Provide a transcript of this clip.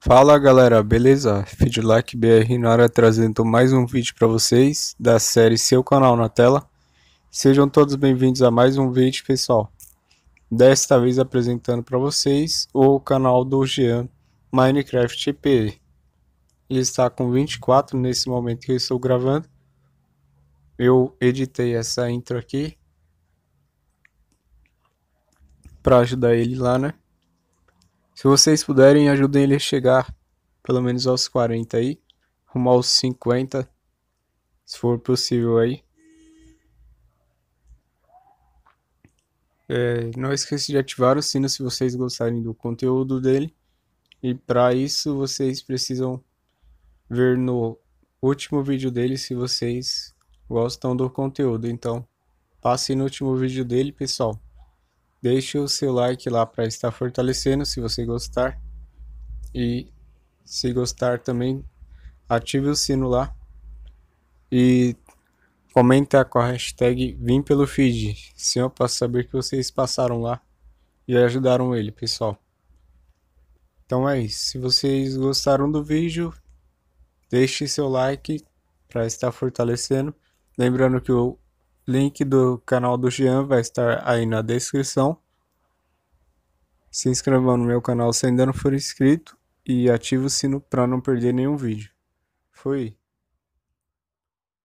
Fala galera, beleza? Feedlack BR Nara trazendo mais um vídeo para vocês da série Seu Canal na Tela. Sejam todos bem-vindos a mais um vídeo, pessoal. Desta vez apresentando para vocês o canal do Jean Minecraft EP. Ele está com 24 nesse momento que eu estou gravando eu editei essa intro aqui para ajudar ele lá, né? Se vocês puderem, ajudem ele a chegar pelo menos aos 40 aí, rumo aos 50, se for possível aí. É, não esqueça de ativar o sino se vocês gostarem do conteúdo dele. E para isso vocês precisam ver no último vídeo dele se vocês gostam do conteúdo, então passe no último vídeo dele, pessoal. Deixe o seu like lá para estar fortalecendo se você gostar. E se gostar também, ative o sino lá. E comenta com a hashtag Vim pelo feed, sim eu posso saber que vocês passaram lá e ajudaram ele, pessoal. Então é isso. Se vocês gostaram do vídeo, deixe seu like para estar fortalecendo. Lembrando que o link do canal do Jean vai estar aí na descrição. Se inscreva no meu canal se ainda não for inscrito e ative o sino para não perder nenhum vídeo. Fui!